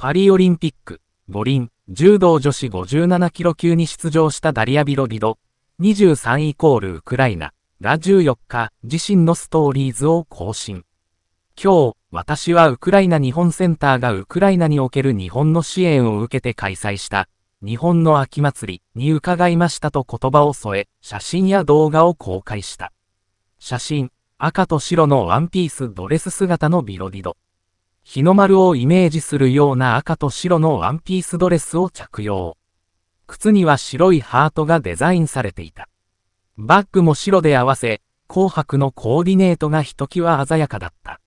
パリオリンピック、五輪、柔道女子57キロ級に出場したダリア・ビロリド、23イコールウクライナが14日、自身のストーリーズを更新。今日、私はウクライナ日本センターがウクライナにおける日本の支援を受けて開催した、日本の秋祭りに伺いましたと言葉を添え、写真や動画を公開した。写真、赤と白のワンピースドレス姿のビロディド。日の丸をイメージするような赤と白のワンピースドレスを着用。靴には白いハートがデザインされていた。バッグも白で合わせ、紅白のコーディネートがひときわ鮮やかだった。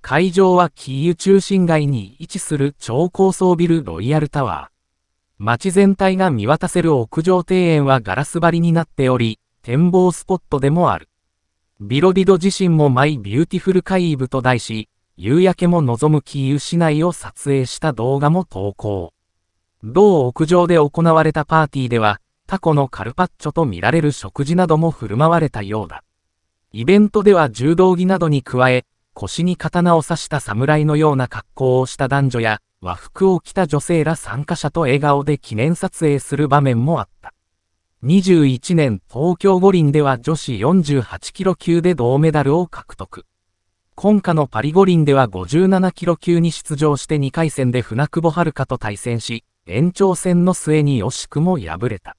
会場はキーウ中心街に位置する超高層ビルロイヤルタワー。街全体が見渡せる屋上庭園はガラス張りになっており、展望スポットでもある。ビロディド自身もマイ・ビューティフル・カイーブと題し、夕焼けも望むキーウ市内を撮影した動画も投稿。同屋上で行われたパーティーでは、タコのカルパッチョと見られる食事なども振る舞われたようだ。イベントでは柔道着などに加え、腰に刀を刺した侍のような格好をした男女や、和服を着た女性ら参加者と笑顔で記念撮影する場面もあった。21年東京五輪では女子48キロ級で銅メダルを獲得。今夏のパリ五輪では57キロ級に出場して2回戦で船久保遥と対戦し、延長戦の末に惜しくも敗れた。